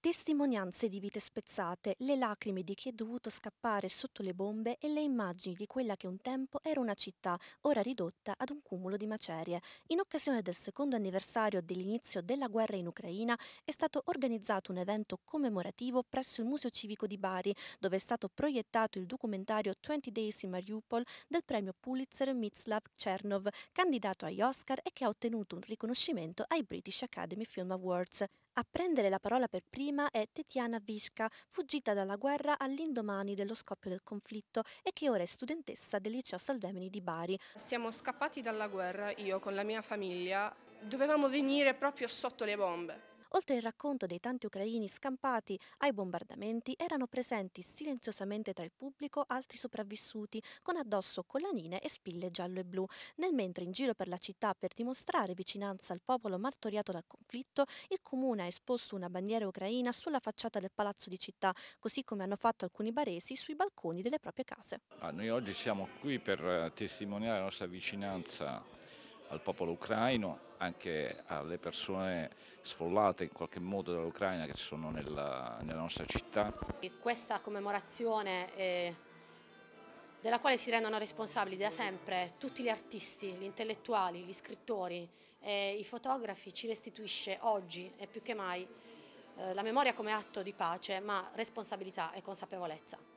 Testimonianze di vite spezzate, le lacrime di chi è dovuto scappare sotto le bombe e le immagini di quella che un tempo era una città, ora ridotta ad un cumulo di macerie. In occasione del secondo anniversario dell'inizio della guerra in Ucraina è stato organizzato un evento commemorativo presso il Museo Civico di Bari, dove è stato proiettato il documentario 20 Days in Mariupol del premio Pulitzer Mitzlav Chernov, candidato agli Oscar e che ha ottenuto un riconoscimento ai British Academy Film Awards. A prendere la parola per prima è Tetiana Vishka, fuggita dalla guerra all'indomani dello scoppio del conflitto e che ora è studentessa del liceo Salvemini di Bari. Siamo scappati dalla guerra, io con la mia famiglia, dovevamo venire proprio sotto le bombe Oltre il racconto dei tanti ucraini scampati ai bombardamenti, erano presenti silenziosamente tra il pubblico altri sopravvissuti con addosso collanine e spille giallo e blu, nel mentre in giro per la città per dimostrare vicinanza al popolo martoriato dal conflitto, il comune ha esposto una bandiera ucraina sulla facciata del palazzo di città, così come hanno fatto alcuni baresi sui balconi delle proprie case. Ah, noi oggi siamo qui per eh, testimoniare la nostra vicinanza al popolo ucraino, anche alle persone sfollate in qualche modo dall'Ucraina che sono nella, nella, nostra città. E questa commemorazione eh, della quale si rendono responsabili da sempre tutti gli artisti, gli intellettuali, gli scrittori, e i fotografi ci restituisce oggi e più che mai eh, la memoria come atto di pace ma responsabilità e consapevolezza.